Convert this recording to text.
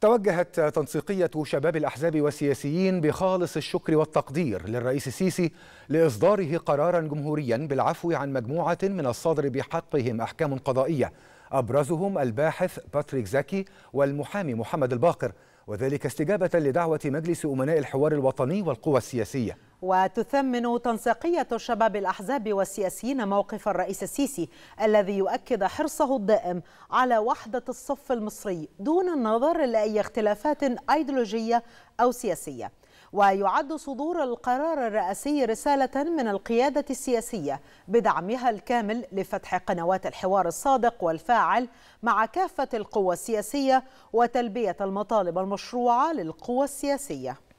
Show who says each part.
Speaker 1: توجهت تنسيقية شباب الأحزاب والسياسيين بخالص الشكر والتقدير للرئيس السيسي لإصداره قرارا جمهوريا بالعفو عن مجموعة من الصادر بحقهم أحكام قضائية أبرزهم الباحث باتريك زكي والمحامي محمد الباقر وذلك استجابة لدعوة مجلس أمناء الحوار الوطني والقوى السياسية
Speaker 2: وتثمن تنسيقية شباب الأحزاب والسياسيين موقف الرئيس السيسي الذي يؤكد حرصه الدائم على وحدة الصف المصري دون النظر لأي اختلافات أيديولوجية أو سياسية ويعد صدور القرار الرئاسي رسالة من القيادة السياسية بدعمها الكامل لفتح قنوات الحوار الصادق والفاعل مع كافة القوى السياسية وتلبية المطالب المشروعة للقوى السياسية